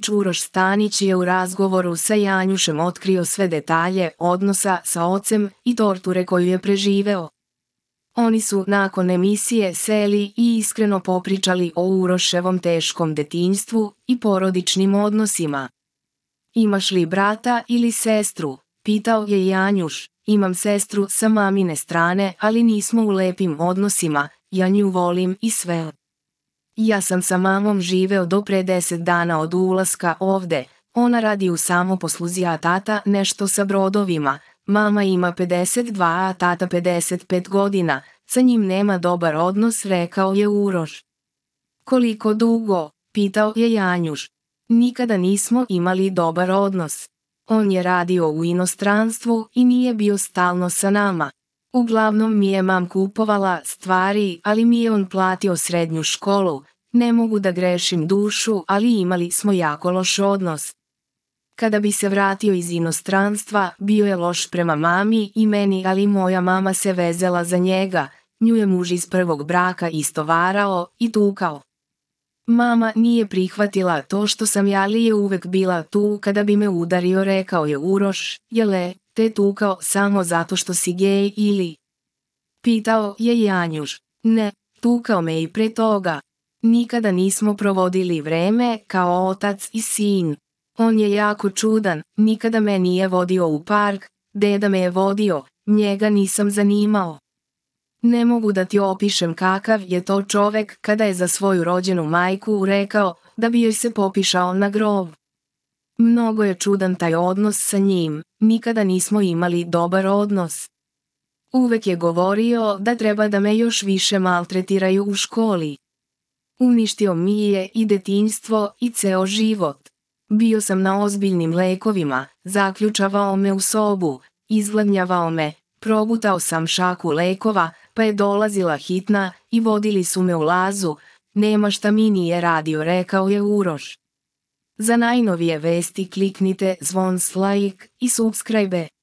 Uroš Čuroš Stanić je u razgovoru sa Janjušem otkrio sve detalje odnosa sa ocem i torture koju je preživeo. Oni su nakon emisije seli i iskreno popričali o Uroševom teškom detinjstvu i porodičnim odnosima. Imaš li brata ili sestru? Pitao je Janjuš. Imam sestru sa mamine strane, ali nismo u lepim odnosima, ja nju volim i sve. Ja sam sa mamom živeo do pre deset dana od ulaska ovde. Ona radi u samoposluzi, tata nešto sa brodovima. Mama ima 52, a tata 55 godina. Sa njim nema dobar odnos, rekao je Uroš. Koliko dugo? Pitao je Janjuš. Nikada nismo imali dobar odnos. On je radio u inostranstvu i nije bio stalno sa nama. Uglavnom mi je mam kupovala stvari, ali mi je on platio srednju školu, ne mogu da grešim dušu, ali imali smo jako loš odnos. Kada bi se vratio iz inostranstva, bio je loš prema mami i meni, ali moja mama se vezela za njega, nju je muž iz prvog braka istovarao i tukao. Mama nije prihvatila to što sam ja li je uvek bila tu kada bi me udario rekao je Uroš, jele, te tukao samo zato što si gej ili? Pitao je Janjuš. Ne, tukao me i pre toga. Nikada nismo provodili vreme kao otac i sin. On je jako čudan, nikada me nije vodio u park, deda me je vodio, njega nisam zanimao. Ne mogu da ti opišem kakav je to čovek kada je za svoju rođenu majku rekao da bi joj se popišao na grob. Mnogo je čudan taj odnos sa njim, nikada nismo imali dobar odnos. Uvek je govorio da treba da me još više maltretiraju u školi. Uništio mi je i detinjstvo i ceo život. Bio sam na ozbiljnim lekovima, zaključavao me u sobu, izgladnjavao me, probutao sam šaku lekova, pa je dolazila hitna i vodili su me u lazu, nema šta mi nije radio rekao je Uroš. Za najnovije vesti kliknite zvon s like i subscribe.